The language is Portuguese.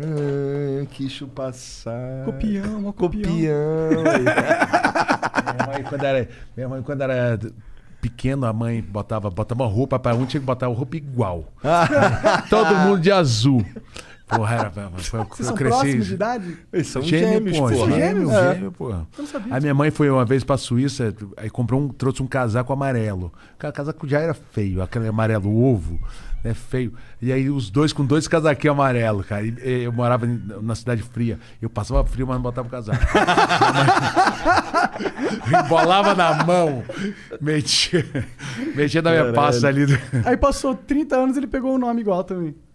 Ah, hum, quixo chupassar. Copião, copião. copião. minha, mãe, quando era, minha mãe, quando era pequeno, a mãe botava, botava uma roupa para um, tinha que botar uma roupa igual. Ah. Todo mundo de azul. Porra, era, Vocês eu são cresci. de idade? Eles são gêmeos, gêmeos é. porra. gêmeos? É. Gêmeo, porra. A minha mãe foi uma vez pra Suíça, aí comprou um, trouxe um casaco amarelo. O casaco já era feio, aquele amarelo ovo, né? Feio. E aí os dois com dois casaquinhos amarelos, cara. E, eu morava na cidade fria. Eu passava frio, mas não botava o casaco. Embolava na mão, metia, metia na minha Caralho. pasta ali. Aí passou 30 anos ele pegou o um nome igual também.